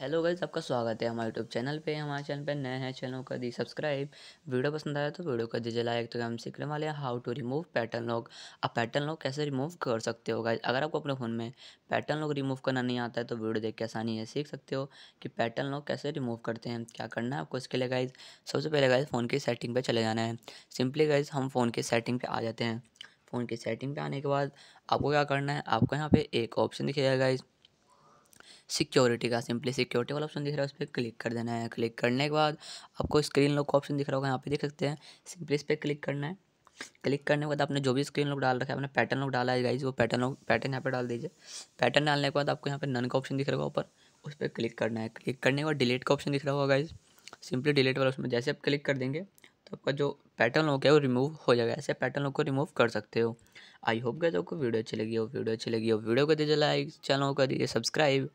hello guys आपका स्वागत है हमारे यूट्यूब चैनल पे हमारे चैनल पे नए हैं चैनल कर दी सब्सक्राइब वीडियो पसंद आया तो वीडियो कर दीजिए लाइक तो हम सीखने वाले हैं how to remove pattern lock आप पैटर्न लॉक कैसे रिमूव कर सकते हो गाइज अगर आपको अपने फ़ोन में पैटर्न लॉक रिमूव करना नहीं आता है तो वीडियो देख के आसानी है सीख सकते हो कि पैटर्न लॉक कैसे रिमूव करते हैं क्या करना है आपको इसके लिए गाइज सबसे पहले गाइज फ़ोन की सेटिंग पर चले जाना है सिंपली गाइज हम फ़ोन की सेटिंग पर आ जाते हैं फ़ोन की सेटिंग पर आने के बाद आपको क्या करना है आपको यहाँ पर एक ऑप्शन दिखेगा गाइज़ सिक्योरिटी का सिंपली सिक्योरिटी वाला ऑप्शन दिख रहा है उस पर क्लिक कर देना है क्लिक करने के बाद आपको स्क्रीन लॉक का ऑप्शन दिख रहा होगा यहाँ पे देख सकते हैं सिंपली इस पर क्लिक करना है क्लिक करने के बाद आपने जो भी स्क्रीन लॉक डाल रखा है आपने पैटर्न लॉक डाला है गाइज वो पैटर्न लॉक पैटर्न यहाँ पर डाल दीजिए पैटर्न डालने के बाद आपको यहाँ पर नन का ऑप्शन दिख रहा होगा ऊपर उस पर क्लिक करना है क्लिक करने के बाद डिलीट का ऑप्शन दिख रहा होगा गाइज सिंपली डिलीट वाला उसमें जैसे आप क्लिक कर देंगे तो आपका जो पैटर्न लॉक है वो रिमूव हो जाएगा ऐसे पैटर्न लॉक को रिमूव कर सकते हो आई होप गए तो आपको वीडियो अच्छी लगी हो वीडियो अच्छी लगी हो वीडियो को दीजिए लाइक चैनल को दीजिए सब्सक्राइब